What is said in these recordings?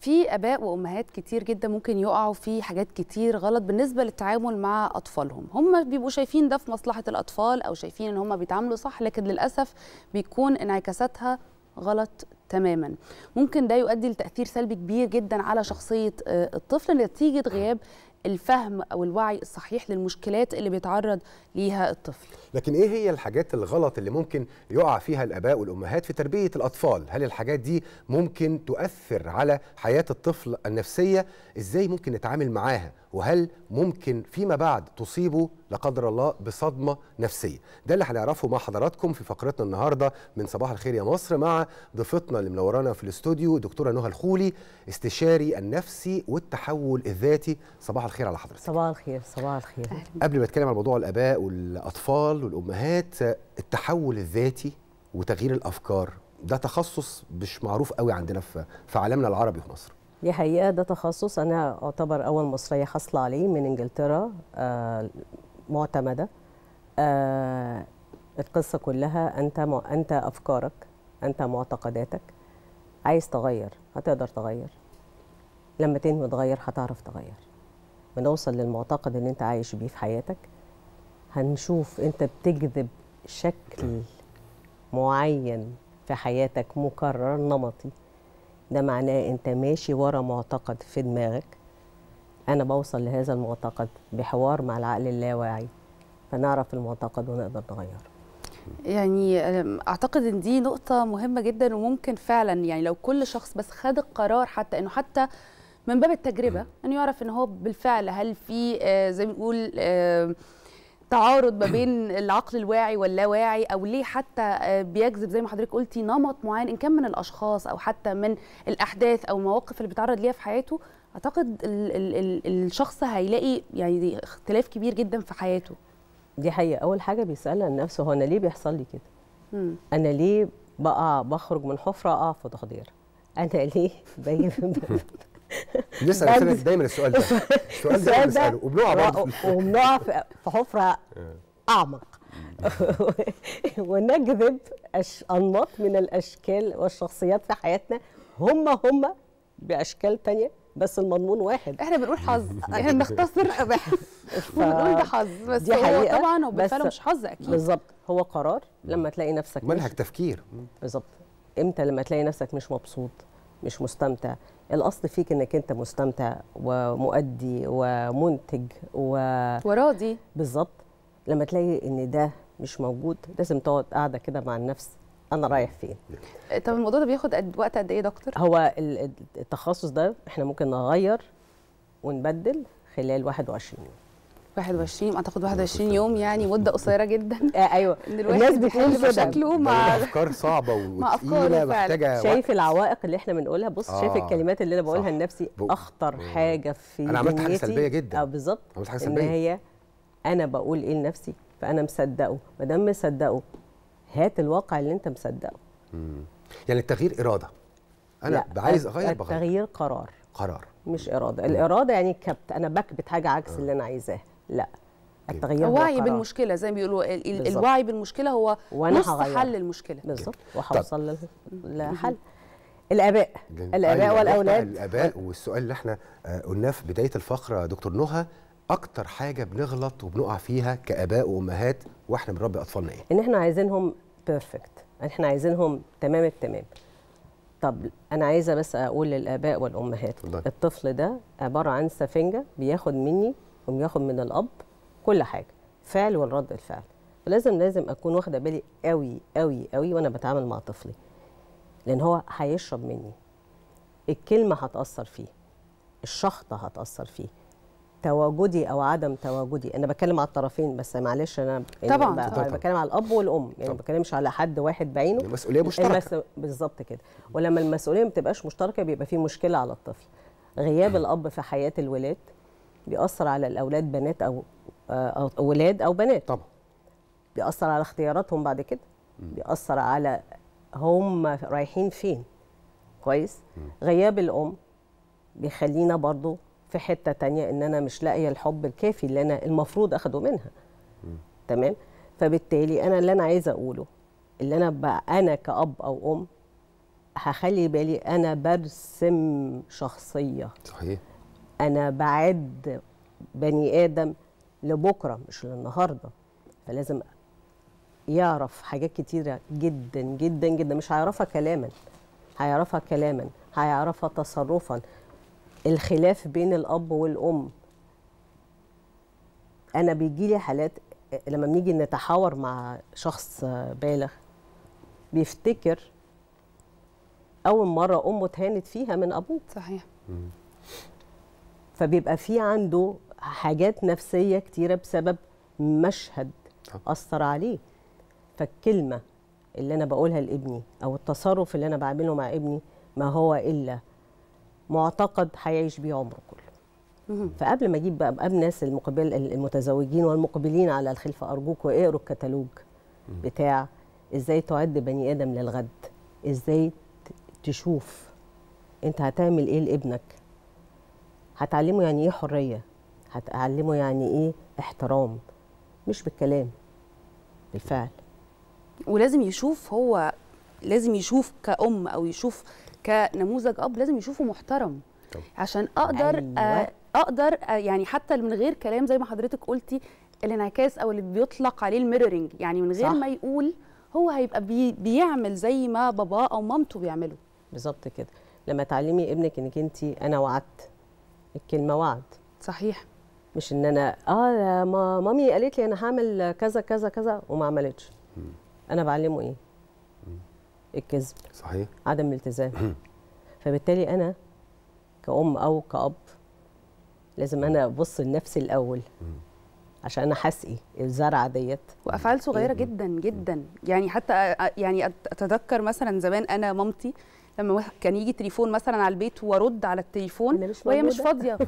في اباء وامهات كتير جدا ممكن يقعوا في حاجات كتير غلط بالنسبه للتعامل مع اطفالهم هم بيبقوا شايفين ده في مصلحه الاطفال او شايفين ان هم بيتعاملوا صح لكن للاسف بيكون انعكاساتها غلط تماما ممكن ده يؤدي لتاثير سلبي كبير جدا على شخصيه آه، الطفل نتيجه غياب الفهم او الوعي الصحيح للمشكلات اللي بيتعرض ليها الطفل لكن ايه هي الحاجات الغلط اللي ممكن يقع فيها الاباء والامهات في تربيه الاطفال هل الحاجات دي ممكن تؤثر على حياه الطفل النفسيه ازاي ممكن نتعامل معاها وهل ممكن فيما بعد تصيبه لا قدر الله بصدمه نفسيه ده اللي هنعرفه مع حضراتكم في فقرتنا النهارده من صباح الخير يا مصر مع ضيفتنا اللي منورانا في الاستوديو دكتوره نهى الخولي استشاري النفسي والتحول الذاتي صباح الخير على حضرتك صباح الخير صباح الخير قبل ما اتكلم عن موضوع الاباء والاطفال بيحصل له الامهات التحول الذاتي وتغيير الافكار ده تخصص مش معروف قوي عندنا في في عالمنا العربي في مصر دي حقيقه ده تخصص انا اعتبر اول مصريه حاصله عليه من انجلترا آه معتمده آه القصه كلها انت انت افكارك انت معتقداتك عايز تغير هتقدر تغير لما تنوي تغير هتعرف تغير بنوصل للمعتقد اللي انت عايش بيه في حياتك هنشوف انت بتجذب شكل طيب. معين في حياتك مكرر نمطي ده معناه انت ماشي ورا معتقد في دماغك انا بوصل لهذا المعتقد بحوار مع العقل اللاواعي فنعرف المعتقد ونقدر نغيره يعني اعتقد ان دي نقطه مهمه جدا وممكن فعلا يعني لو كل شخص بس خد القرار حتى انه حتى من باب التجربه انه يعرف ان هو بالفعل هل في آه، زي ما بنقول آه، تعارض ما بين العقل الواعي واللاواعي او ليه حتى آه، بيجذب زي ما حضرتك قلتي نمط معين ان كان من الاشخاص او حتى من الاحداث او المواقف اللي بيتعرض ليها في حياته اعتقد الـ الـ الـ الشخص هيلاقي يعني اختلاف كبير جدا في حياته دي حقيقه اول حاجه بيسالها نفسه هو انا ليه بيحصل لي كده مم. انا ليه بقى بخرج من حفره اقع في تخدير انا ليه لسه انا دايما السؤال ده السؤال ده بنساله وبنقع برضه وبنقع في حفره آه. اعمق ونجذب انماط من الاشكال والشخصيات في حياتنا هم هم باشكال تانية بس المضمون واحد احنا بنقول حظ احنا بنختصر بنقول ده حظ بس دي حقيقة. هو طبعا وبالفعل مش حظ اكيد بالظبط هو قرار لما تلاقي نفسك ملهك تفكير بالظبط امتى لما تلاقي نفسك مش مبسوط مش مستمتع الاصل فيك انك انت مستمتع ومؤدي ومنتج و... وراضي بالظبط لما تلاقي ان ده مش موجود لازم تقعد قاعده كده مع النفس انا رايح فين طب الموضوع ده بياخد وقت قد ايه دكتور هو التخصص ده احنا ممكن نغير ونبدل خلال 21 يوم 21 اعتقد 21 يوم يعني مده قصيره جدا آه، ايوه الناس بتقول شكله مع افكار صعبه وتقيله محتاجه شايف العوائق اللي احنا بنقولها بص آه شايف الكلمات اللي انا بقولها لنفسي اخطر بو. حاجه في انا عملت حاجه سلبيه جدا اه بالظبط عملت حاجه سلبيه ان هي انا بقول ايه لنفسي فانا مصدقه ما دام مصدقه هات الواقع اللي انت مصدقه امم يعني التغيير اراده انا عايز اغير بغير التغيير قرار قرار مش اراده الاراده يعني كبت انا بكبت حاجه عكس آه. اللي انا عايزاه لا التغيير الوعي بالمشكله زي ما بيقولوا الوعي بالمشكله هو نص حل المشكله بالظبط وهوصل لحل الاباء جميل. أيوة، الاباء والاولاد الاباء والسؤال اللي احنا آه، قلناه في بدايه الفقره دكتور نهى اكتر حاجه بنغلط وبنقع فيها كاباء وامهات واحنا بنربي اطفالنا ايه ان احنا عايزينهم بيرفكت احنا عايزينهم تمام التمام طب انا عايزه بس اقول للاباء والامهات الطفل ده عباره عن سفنجه بياخد مني يقوم ياخد من الاب كل حاجه فعل والرد الفعل فلازم لازم اكون واخده بالي قوي قوي قوي وانا بتعامل مع طفلي لان هو هيشرب مني الكلمه هتاثر فيه الشخطه هتاثر فيه تواجدي او عدم تواجدي انا بتكلم على الطرفين بس معلش انا يعني طبعا, بقى طبعا. بتكلم على الاب والام يعني ما بتكلمش على حد واحد بعينه المسؤوليه مشتركه المس... بالظبط كده ولما المسؤوليه ما بتبقاش مشتركه بيبقى في مشكله على الطفل غياب الاب في حياه الولاد بيأثر على الأولاد بنات أو أولاد آه، أو بنات طبعا بيأثر على اختياراتهم بعد كده بيأثر على هم رايحين فين كويس غياب الأم بيخلينا برضو في حتة تانية إن أنا مش لاقية الحب الكافي اللي أنا المفروض أخده منها تمام فبالتالي أنا اللي أنا عايزة أقوله اللي أنا بقى أنا كأب أو أم هخلي بالي انا برسم شخصيه صحيح انا بعد بني ادم لبكره مش للنهارده فلازم يعرف حاجات كتيره جدا جدا جدا مش هيعرفها كلاما هيعرفها كلاما هيعرفها تصرفا الخلاف بين الاب والام انا بيجي لي حالات لما بنيجي نتحاور مع شخص بالغ بيفتكر اول مره امه اتهانت فيها من ابوه صحيح فبيبقى في عنده حاجات نفسيه كتيره بسبب مشهد اثر عليه فالكلمه اللي انا بقولها لابني او التصرف اللي انا بعمله مع ابني ما هو الا معتقد هيعيش بيه عمره كله فقبل ما اجيب بقى الناس المقبل المتزوجين والمقبلين على الخلفه ارجوكوا اقروا الكتالوج بتاع ازاي تعد بني ادم للغد ازاي تشوف انت هتعمل ايه لابنك هتعلمه يعني ايه حريه هتعلمه يعني ايه احترام مش بالكلام بالفعل ولازم يشوف هو لازم يشوف كأم أو يشوف كنموذج أب لازم يشوفه محترم طب. عشان أقدر أيوة. آه، أقدر آه، يعني حتى من غير كلام زي ما حضرتك قلتي الانعكاس أو اللي بيطلق عليه الميرورنج يعني من غير صح. ما يقول هو هيبقى بي بيعمل زي ما باباه أو مامته بيعملوا بالظبط كده لما تعلمي ابنك انك انت انا وعدت المواد صحيح مش ان انا اه ما مامي قالت لي انا هعمل كذا كذا كذا وما عملتش انا بعلمه ايه الكذب صحيح عدم الالتزام فبالتالي انا كأم أو كأب لازم أنا أبص لنفسي الأول عشان انا حاسقي الزرعه ديت وافعال صغيره جدا جدا يعني حتى يعني اتذكر مثلا زمان انا مامتي لما كان يجي تليفون مثلا على البيت وارد على التليفون مش وهي مش فاضيه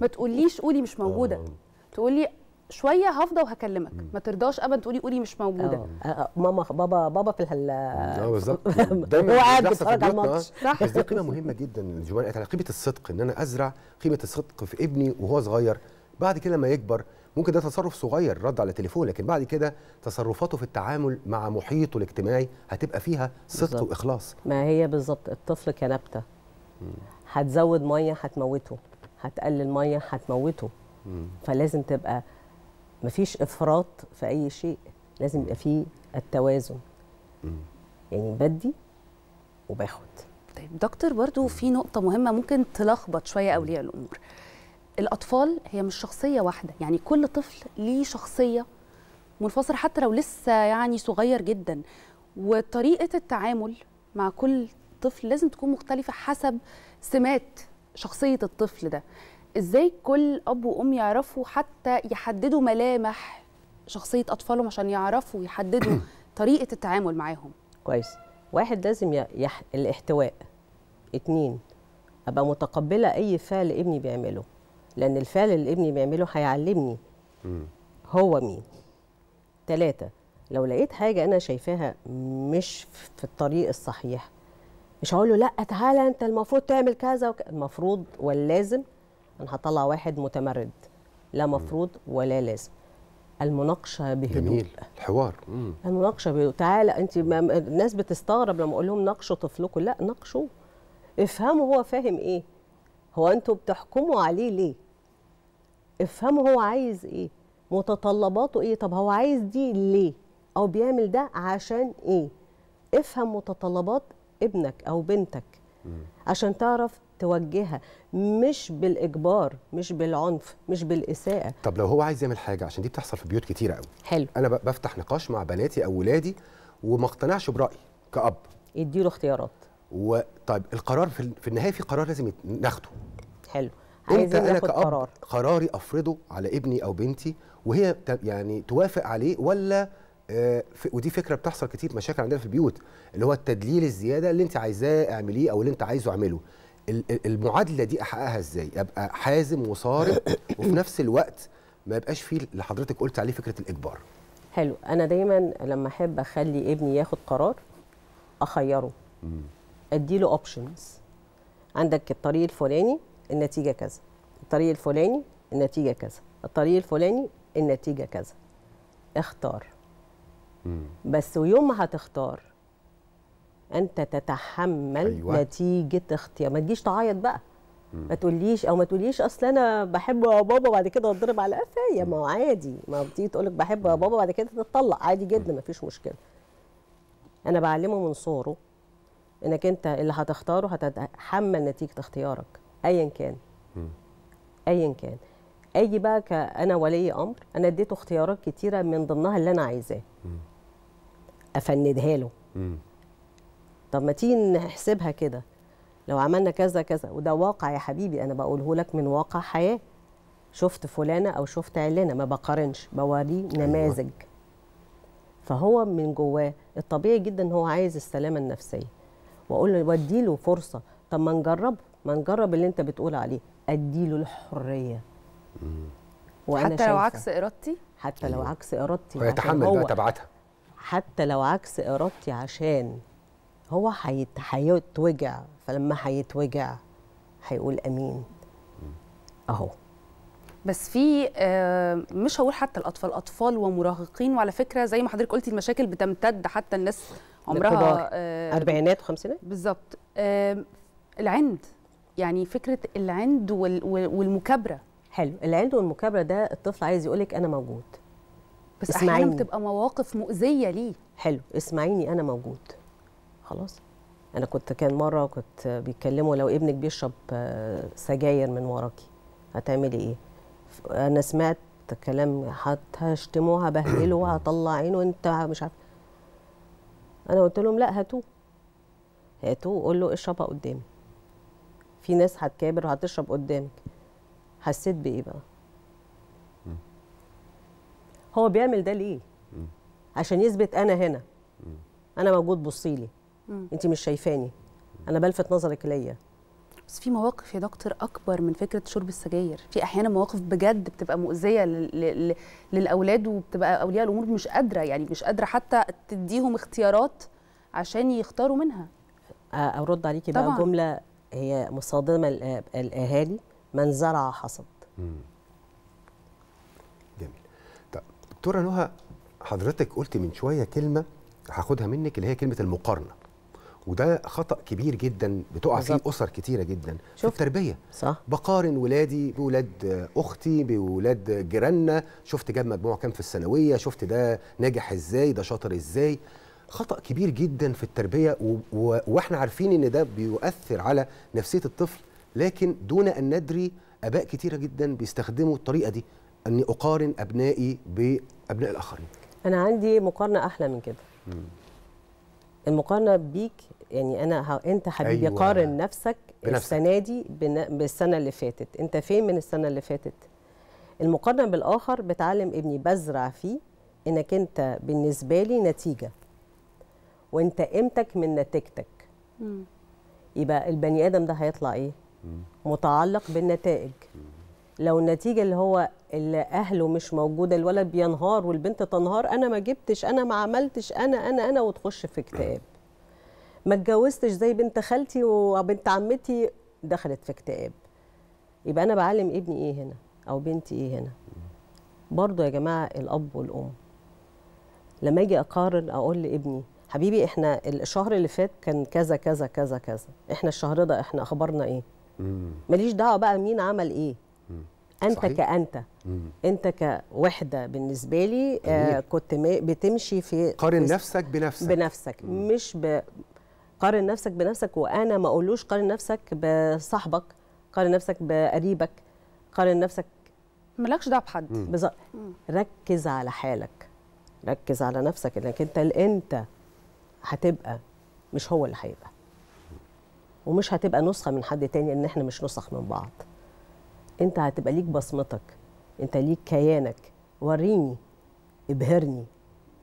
ما تقوليش قولي مش موجوده آه. تقولي شويه هفضى وهكلمك ما ترضاش ابدا تقولي قولي مش موجوده آه. آه. آه. ماما بابا بابا في الهلا اه بالظبط دايما هو قاعد بيتفرج على الماتش صح بس دي قيمه مهمه جدا جوان قالت على قيمه الصدق ان انا ازرع قيمه الصدق في ابني وهو صغير بعد كده لما يكبر ممكن ده تصرف صغير رد على تليفون لكن بعد كده تصرفاته في التعامل مع محيطه الاجتماعي هتبقى فيها صدق واخلاص ما هي بالظبط الطفل كنبته هتزود ميه هتموته هتقلل ميه هتموته مم. فلازم تبقى مفيش افراط في اي شيء لازم يبقى فيه التوازن مم. يعني بدي وباخد طيب دكتور برضو في نقطه مهمه ممكن تلخبط شويه اولياء الامور الاطفال هي مش شخصيه واحده يعني كل طفل ليه شخصيه منفصل حتى لو لسه يعني صغير جدا وطريقه التعامل مع كل طفل لازم تكون مختلفه حسب سمات شخصيه الطفل ده ازاي كل اب وام يعرفوا حتى يحددوا ملامح شخصيه اطفالهم عشان يعرفوا يحددوا طريقه التعامل معاهم كويس واحد لازم يح... الاحتواء اتنين ابقى متقبله اي فعل ابني بيعمله لأن الفعل اللي ابني بيعمله هيعلمني هو مين ثلاثة لو لقيت حاجة أنا شايفاها مش في الطريق الصحيح مش هقول له لا تعالى أنت المفروض تعمل كذا وك... المفروض واللازم أنا هطلع واحد متمرد لا مفروض ولا لازم المناقشه بهدوء جميل الحوار مم. المناقشه بهدوء تعالى انت ما الناس بتستغرب لما اقول لهم ناقشوا طفلكم لا ناقشوه افهموا هو فاهم ايه هو انتوا بتحكموا عليه ليه افهموا هو عايز ايه متطلباته ايه طب هو عايز دي ليه او بيعمل ده عشان ايه افهم متطلبات ابنك او بنتك عشان تعرف توجهها مش بالاجبار مش بالعنف مش بالاساءه طب لو هو عايز يعمل حاجه عشان دي بتحصل في بيوت كتيره قوي حلو انا بفتح نقاش مع بناتي او ولادي وما اقتنعش برايي كاب يديله اختيارات وطيب القرار في, في النهايه في قرار لازم ناخده حلو انت انا كأب قرار. قراري افرضه على ابني او بنتي وهي يعني توافق عليه ولا آه ودي فكره بتحصل كتير مشاكل عندنا في البيوت اللي هو التدليل الزياده اللي انت عايزاه اعمليه او اللي انت عايزه اعمله المعادله دي احققها ازاي ابقى حازم وصارم وفي نفس الوقت ما يبقاش فيه اللي حضرتك قلت عليه فكره الاجبار حلو انا دايما لما احب اخلي ابني ياخد قرار اخيره اديله اوبشنز عندك الطريق الفلاني النتيجه كذا الطريق الفلاني النتيجه كذا الطريق الفلاني النتيجه كذا اختار مم. بس ويوم ما هتختار انت تتحمل أيوة. نتيجه اختيار ما تجيش تعيط بقى مم. ما تقوليش او ما تقوليش اصل انا بحب يا بابا بعد كده اتضرب على قفايا ما هو عادي ما بتيجي تقول لك بحب يا بابا بعد كده تتطلق عادي جدا ما فيش مشكله انا بعلمه من صوره انك انت اللي هتختاره هتتحمل نتيجه اختيارك ايا كان ايا كان اجي بقى كانا ولي امر انا اديته اختيارات كتيره من ضمنها اللي انا عايزاه افندها له طب ما تيجي نحسبها كده لو عملنا كذا كذا وده واقع يا حبيبي انا بقوله لك من واقع حياه شفت فلانه او شفت علانه ما بقارنش بوريه أيوة. نماذج فهو من جواه الطبيعي جدا هو عايز السلامه النفسيه واقول له بدي له فرصه طب ما نجرب ما نجرب اللي انت بتقول عليه ادي له الحريه وأنا حتى لو عكس ارادتي حتى لو عكس ارادتي ويتحمل بقى تبعتها حتى لو عكس ارادتي عشان هو هيتوجع فلما هيتوجع هيقول امين اهو بس في آه، مش هقول حتى الاطفال اطفال ومراهقين وعلى فكره زي ما حضرتك قلتي المشاكل بتمتد حتى الناس عمرها آه، اربعينات وخمسينات بالظبط آه، العند يعني فكره العند والمكابره حلو العند والمكابره ده الطفل عايز يقول لك انا موجود بس اسمعيني. احيانا بتبقى مواقف مؤذيه ليه حلو اسمعيني انا موجود خلاص انا كنت كان مره كنت بيتكلموا لو ابنك بيشرب آه، سجاير من وراكي هتعملي ايه انا سمعت كلام هشتمه هبهدله وهطلع عينه انت مش عارفه انا قلت لهم لا هاتوه هاتوه قول له اشربها قدامي في ناس هتكابر وهتشرب قدامك حسيت بايه بقى هو بيعمل ده ليه عشان يثبت انا هنا انا موجود بصيلي انت مش شايفاني انا بلفت نظرك ليا بس في مواقف يا دكتور اكبر من فكره شرب السجاير في احيانا مواقف بجد بتبقى مؤذيه للاولاد وبتبقى اولياء الامور مش قادره يعني مش قادره حتى تديهم اختيارات عشان يختاروا منها ارد عليكي بقى جمله هي مصادمه الاهالي من زرع حصد جميل طب دكتوره نهى حضرتك قلت من شويه كلمه هاخدها منك اللي هي كلمه المقارنه وده خطا كبير جدا بتقع بالزبط. فيه اسر كتيره جدا شفت. في التربيه صح بقارن ولادي بولاد اختي بولاد جيراننا شفت جاب مجموع كام في الثانويه شفت ده ناجح ازاي ده شاطر ازاي خطا كبير جدا في التربيه و... و... واحنا عارفين ان ده بيؤثر على نفسيه الطفل لكن دون ان ندري اباء كتيره جدا بيستخدموا الطريقه دي اني اقارن ابنائي بابناء الاخرين انا عندي مقارنه احلى من كده مم. المقارنه بيك يعني انا ه... انت حبيبي أيوة. قارن نفسك بنفسك. السنه دي بن... بالسنه اللي فاتت انت فين من السنه اللي فاتت المقارنه بالاخر بتعلم ابني بزرع فيه انك انت بالنسبه لي نتيجه وانت قيمتك من نتيجتك يبقى البني ادم ده هيطلع ايه م. متعلق بالنتائج م. لو النتيجه اللي هو اللي اهله مش موجوده الولد بينهار والبنت تنهار انا ما جبتش انا ما عملتش انا انا انا وتخش في اكتئاب ما اتجوزتش زي بنت خالتي وبنت عمتي دخلت في اكتئاب يبقى انا بعلم ابني ايه هنا او بنتي ايه هنا برضو يا جماعه الاب والام لما اجي اقارن اقول لابني حبيبي احنا الشهر اللي فات كان كذا كذا كذا كذا احنا الشهر ده احنا اخبارنا ايه ماليش دعوه بقى مين عمل ايه انت صحيح. كانت مم. انت كوحده بالنسبه لي آه كنت بتمشي في قارن نفسك بنفسك بنفسك مم. مش ب... قارن نفسك بنفسك وانا ما اقولوش قارن نفسك بصاحبك قارن نفسك بقريبك قارن نفسك مالكش دعوه بحد بالظبط ركز على حالك ركز على نفسك انك انت اللي انت هتبقى مش هو اللي هيبقى ومش هتبقى نسخه من حد تاني ان احنا مش نسخ من بعض انت هتبقى ليك بصمتك انت ليك كيانك وريني ابهرني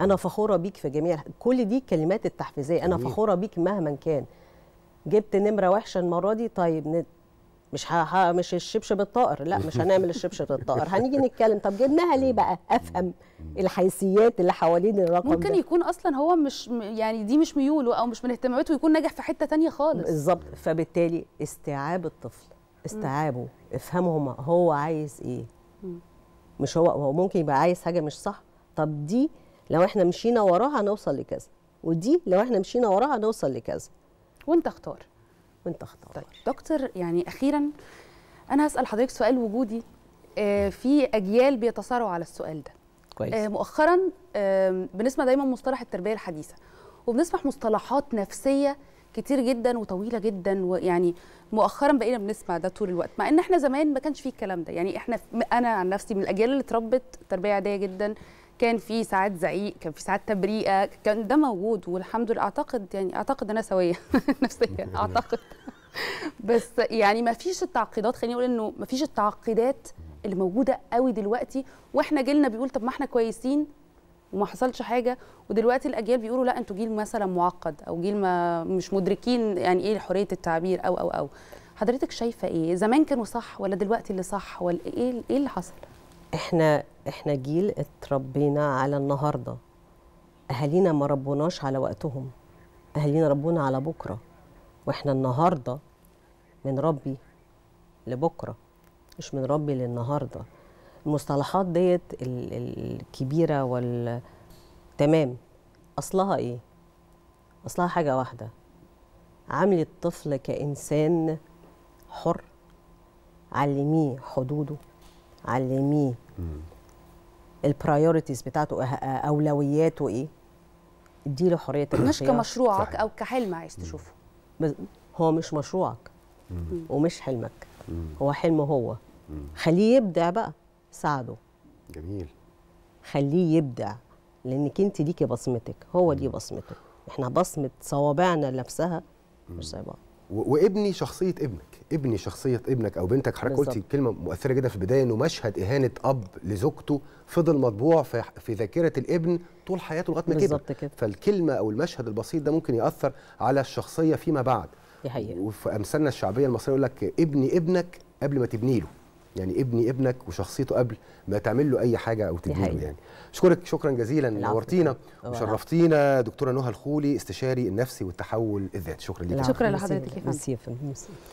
انا فخوره بيك في جميع كل دي كلمات التحفيزيه انا فخوره بيك مهما كان جبت نمره وحشه المره دي طيب ن... مش ها مش الشبشب الطائر لا مش هنعمل الشبشب الطائر هنيجي نتكلم طب جبناها ليه بقى افهم الحيثيات اللي حوالين الرقم ممكن ده. يكون اصلا هو مش يعني دي مش ميوله او مش من اهتماماته ويكون ناجح في حته تانية خالص بالظبط فبالتالي استيعاب الطفل استيعابه افهمه هو عايز ايه مش هو هو ممكن يبقى عايز حاجه مش صح طب دي لو احنا مشينا وراها هنوصل لكذا ودي لو احنا مشينا وراها هنوصل لكذا وانت اختار وانت اختار طيب دكتور يعني اخيرا انا هسال حضرتك سؤال وجودي آه في اجيال بيتصارعوا على السؤال ده كويس آه مؤخرا آه بنسمع دايما مصطلح التربيه الحديثه وبنسمع مصطلحات نفسيه كتير جدا وطويله جدا ويعني مؤخرا بقينا بنسمع ده طول الوقت مع ان احنا زمان ما كانش فيه الكلام ده يعني احنا انا عن نفسي من الاجيال اللي اتربت تربيه عاديه جدا كان في ساعات زعيق كان في ساعات تبريئه كان ده موجود والحمد لله اعتقد يعني اعتقد انا سويه نفسيا اعتقد بس يعني ما فيش التعقيدات خليني اقول انه ما فيش التعقيدات اللي موجوده قوي دلوقتي واحنا جيلنا بيقول طب ما احنا كويسين وما حصلش حاجه ودلوقتي الاجيال بيقولوا لا انتوا جيل مثلا معقد او جيل ما مش مدركين يعني ايه حريه التعبير او او او حضرتك شايفه ايه زمان كانوا صح ولا دلوقتي اللي صح ولا ايه ايه اللي حصل احنا احنا جيل اتربينا على النهارده اهالينا ما ربوناش على وقتهم اهالينا ربونا على بكره واحنا النهارده بنربي لبكره مش بنربي للنهارده المصطلحات ديت الكبيره وال تمام اصلها ايه اصلها حاجه واحده عامل الطفل كانسان حر علميه حدوده علميه البرايورتيز بتاعته أه، أه، اولوياته ايه اديله حريه مش كمشروعك صحيح. او كحلم عايز تشوفه هو مش مشروعك مم. ومش حلمك مم. هو حلمه هو مم. خليه يبدع بقى ساعده جميل خليه يبدع لانك انت ليكي بصمتك هو دي بصمته احنا بصمه صوابعنا نفسها مش زي بعض وابني شخصيه ابنك ابني شخصيه ابنك او بنتك حضرتك قلتي كلمه مؤثره جدا في البدايه انه مشهد اهانه اب لزوجته فضل مطبوع في, في ذاكره الابن طول حياته لغايه ما كبر كده. فالكلمه او المشهد البسيط ده ممكن ياثر على الشخصيه فيما بعد دي حقيقه وفي امثالنا الشعبيه المصريه يقول لك ابني ابنك قبل ما تبني له يعني ابني ابنك وشخصيته قبل ما تعمل له اي حاجه او تديله يعني اشكرك شكرا جزيلا نورتينا وشرفتينا دكتوره نهى الخولي استشاري النفسي والتحول الذاتي شكرا لك شكرا لحضرتك يا فندم